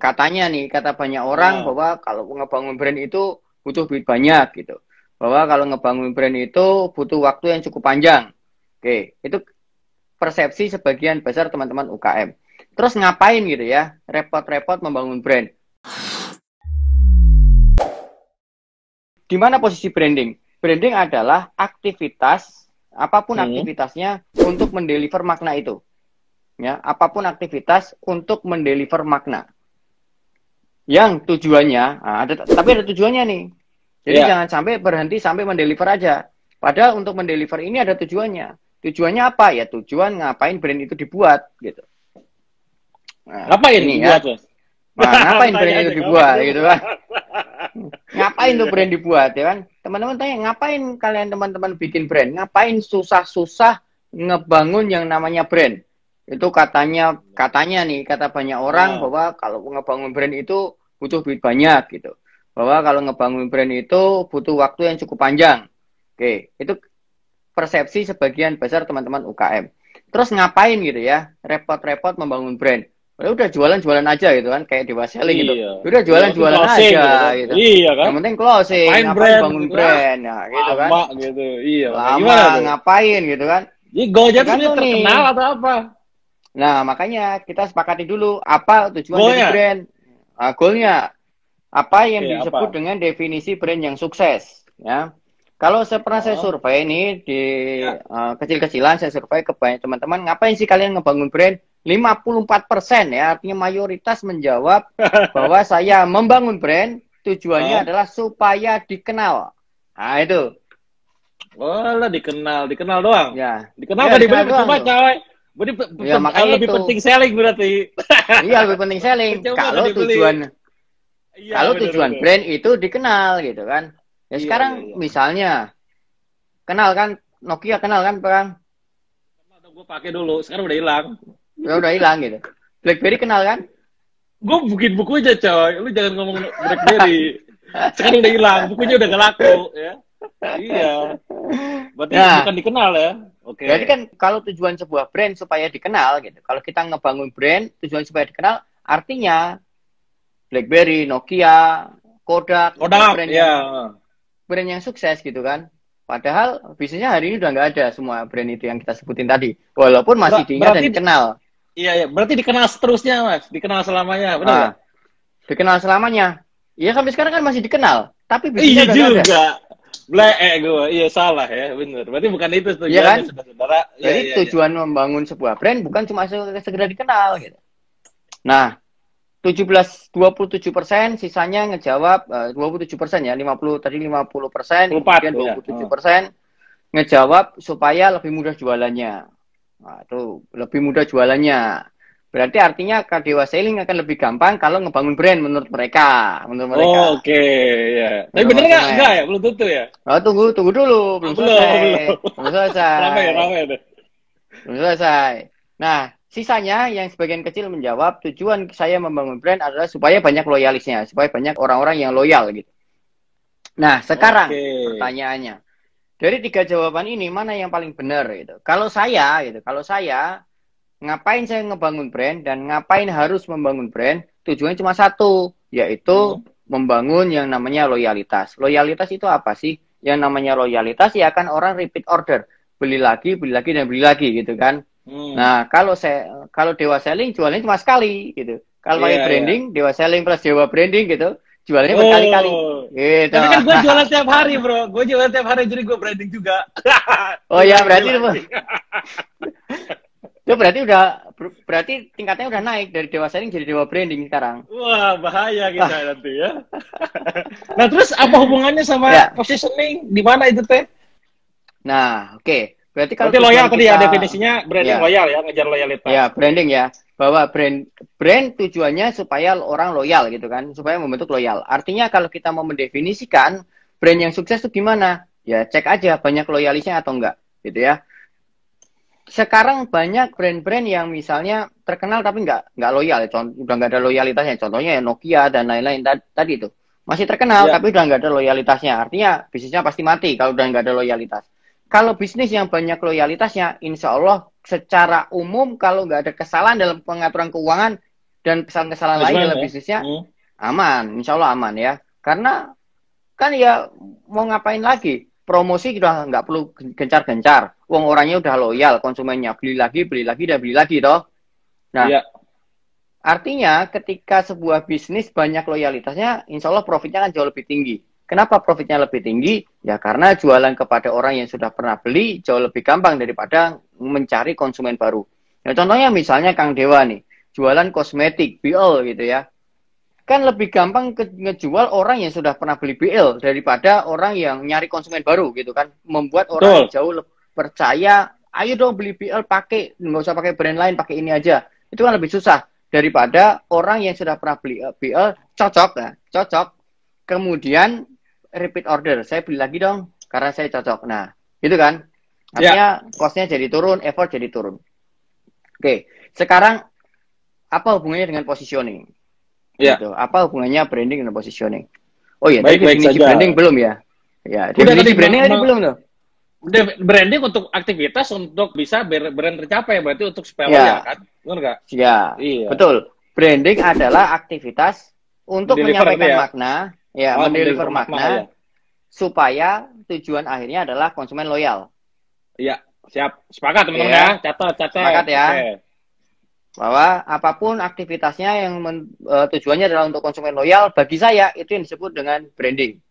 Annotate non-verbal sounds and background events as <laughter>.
katanya nih kata banyak orang bahwa kalau ngebangun brand itu butuh duit banyak gitu bahwa kalau ngebangun brand itu butuh waktu yang cukup panjang oke itu persepsi sebagian besar teman-teman UKM terus ngapain gitu ya repot-repot membangun brand di mana posisi branding branding adalah aktivitas apapun hmm. aktivitasnya untuk mendeliver makna itu ya apapun aktivitas untuk mendeliver makna yang tujuannya nah ada tapi ada tujuannya nih jadi yeah. jangan sampai berhenti sampai mendeliver aja padahal untuk mendeliver ini ada tujuannya tujuannya apa ya tujuan ngapain brand itu dibuat gitu nah, ini ya Nah, <laughs> ngapain brand itu dibuat gitu kan ngapain tuh brand dibuat ya kan teman-teman tanya ngapain kalian teman-teman bikin brand ngapain susah-susah ngebangun yang namanya brand itu katanya katanya nih kata banyak orang nah. bahwa kalau ngebangun brand itu butuh duit banyak gitu. Bahwa kalau ngebangun brand itu butuh waktu yang cukup panjang. Oke, itu persepsi sebagian besar teman-teman UKM. Terus ngapain gitu ya? Repot-repot membangun brand. Ya udah jualan-jualan aja gitu kan kayak di selling gitu. iya. gitu. Udah jualan-jualan iya, aja gitu. gitu. Iya kan? Yang penting closing, ngapain, ngapain brand, bangun gitu kan? brand ya, gitu kan. Lama gitu. Iya. Lama, ngapain gitu kan? Ini Gojek kan terkenal nih. atau apa? Nah, makanya kita sepakati dulu apa tujuan dari brand uh, goalnya apa yang okay, disebut apa? dengan definisi brand yang sukses ya kalau saya pernah oh. saya survei ini di ya. uh, kecil-kecilan saya survei ke banyak teman-teman ngapain sih kalian ngebangun brand 54% ya artinya mayoritas menjawab <laughs> bahwa saya membangun brand tujuannya oh. adalah supaya dikenal nah itu boleh dikenal, dikenal doang. Ya. Dikenal ya, kan dibeli doang cewek. Berarti ya, makanya lebih itu. penting selling berarti. <laughs> Iya lebih penting selling. kalau tujuan ya, kalau tujuan bener. brand itu dikenal gitu kan. Ya ya sekarang ya. misalnya kenal kan Nokia kenal kan perang. Gue pakai dulu, sekarang udah hilang. Ya, udah hilang gitu. BlackBerry kenal kan? Gue bikin buku aja coy, lu jangan ngomong BlackBerry. <laughs> sekarang udah hilang, bukunya udah gak laku ya. Iya. Berarti nah, bukan dikenal ya. Oke. Okay. Berarti kan kalau tujuan sebuah brand supaya dikenal gitu. Kalau kita ngebangun brand, tujuan supaya dikenal artinya BlackBerry, Nokia, Kodak, Kodak brand yeah. yang brand yang sukses gitu kan. Padahal bisnisnya hari ini udah nggak ada semua brand itu yang kita sebutin tadi. Walaupun masih Ber diingat dan dikenal. Iya, iya, berarti dikenal seterusnya, Mas. Dikenal selamanya, benar ah, Dikenal selamanya. Iya, sampai sekarang kan masih dikenal, tapi iya bisnisnya iya udah juga. ada. Black eh gue iya salah ya benar berarti bukan itu tujuannya ya kan? saudara iya, jadi ya, tujuan ya. membangun sebuah brand bukan cuma segera dikenal gitu nah 17 27 persen sisanya ngejawab eh, uh, 27 persen ya 50 tadi 50 persen kemudian 27 iya. persen ngejawab supaya lebih mudah jualannya nah, itu lebih mudah jualannya Berarti artinya kardewa Sailing akan lebih gampang kalau ngebangun brand menurut mereka, menurut mereka. Oh, Oke, okay. Iya. Tapi benar nggak? Enggak ya, belum tentu ya. Oh, tunggu, tunggu dulu, belum, belum selesai. Belum, belum selesai. ramai, <laughs> ramai deh. Belum selesai. Nah, sisanya yang sebagian kecil menjawab tujuan saya membangun brand adalah supaya banyak loyalisnya, supaya banyak orang-orang yang loyal gitu. Nah, sekarang okay. pertanyaannya. Dari tiga jawaban ini mana yang paling benar gitu? Kalau saya gitu, kalau saya ngapain saya ngebangun brand dan ngapain harus membangun brand tujuannya cuma satu yaitu hmm. membangun yang namanya loyalitas loyalitas itu apa sih yang namanya loyalitas ya kan orang repeat order beli lagi beli lagi dan beli lagi gitu kan hmm. nah kalau saya kalau dewa selling jualnya cuma sekali gitu kalau yeah, pakai iya. branding yeah. dewa selling plus dewa branding gitu jualnya oh. berkali-kali. Gitu. Tapi kan gue <laughs> jualan setiap hari bro, gue jualan setiap hari jadi gue branding juga. oh ya berarti <laughs> <laughs> Ya berarti udah berarti tingkatnya udah naik dari dewa selling jadi dewa branding sekarang. Wah, bahaya kita ah. nanti ya. <laughs> nah, terus apa hubungannya sama ya. positioning? Di mana itu teh? Nah, oke. Okay. Berarti kalau Berarti loyal kita, tadi ya definisinya branding ya. loyal ya, ngejar loyalitas. Ya, branding ya. Bahwa brand brand tujuannya supaya orang loyal gitu kan, supaya membentuk loyal. Artinya kalau kita mau mendefinisikan brand yang sukses itu gimana? Ya, cek aja banyak loyalisnya atau enggak gitu ya sekarang banyak brand-brand yang misalnya terkenal tapi nggak nggak loyal, Contoh, udah nggak ada loyalitasnya. Contohnya ya Nokia dan lain-lain tadi itu masih terkenal ya. tapi udah nggak ada loyalitasnya. Artinya bisnisnya pasti mati kalau udah nggak ada loyalitas. Kalau bisnis yang banyak loyalitasnya, insya Allah secara umum kalau nggak ada kesalahan dalam pengaturan keuangan dan kesalahan-kesalahan lain dalam ya? bisnisnya hmm. aman, insya Allah aman ya. Karena kan ya mau ngapain lagi promosi sudah nggak perlu gencar-gencar wong orangnya udah loyal konsumennya beli lagi beli lagi dan beli lagi toh nah ya. artinya ketika sebuah bisnis banyak loyalitasnya insya Allah profitnya kan jauh lebih tinggi kenapa profitnya lebih tinggi ya karena jualan kepada orang yang sudah pernah beli jauh lebih gampang daripada mencari konsumen baru nah contohnya misalnya Kang Dewa nih jualan kosmetik BL gitu ya kan lebih gampang ke, ngejual orang yang sudah pernah beli BL daripada orang yang nyari konsumen baru gitu kan membuat orang Betul. jauh lebih percaya ayo dong beli BL pakai nggak usah pakai brand lain pakai ini aja itu kan lebih susah daripada orang yang sudah pernah beli eh, BL cocok ya cocok kemudian repeat order saya beli lagi dong karena saya cocok nah itu kan ya. artinya yeah. costnya jadi turun effort jadi turun oke sekarang apa hubungannya dengan positioning yeah. gitu apa hubungannya branding dengan positioning oh iya baik, tapi baik branding belum ya ya Udah, definisi branding ini belum loh branding untuk aktivitas untuk bisa brand tercapai berarti untuk supaya ya. Yeah. kan benar nggak ya iya. betul branding adalah aktivitas untuk deliver menyampaikan ya? makna ya oh, mendeliver makna, makna ya. supaya tujuan akhirnya adalah konsumen loyal iya siap sepakat teman-teman ya. ya catat catat sepakat ya okay. bahwa apapun aktivitasnya yang men, uh, tujuannya adalah untuk konsumen loyal bagi saya itu yang disebut dengan branding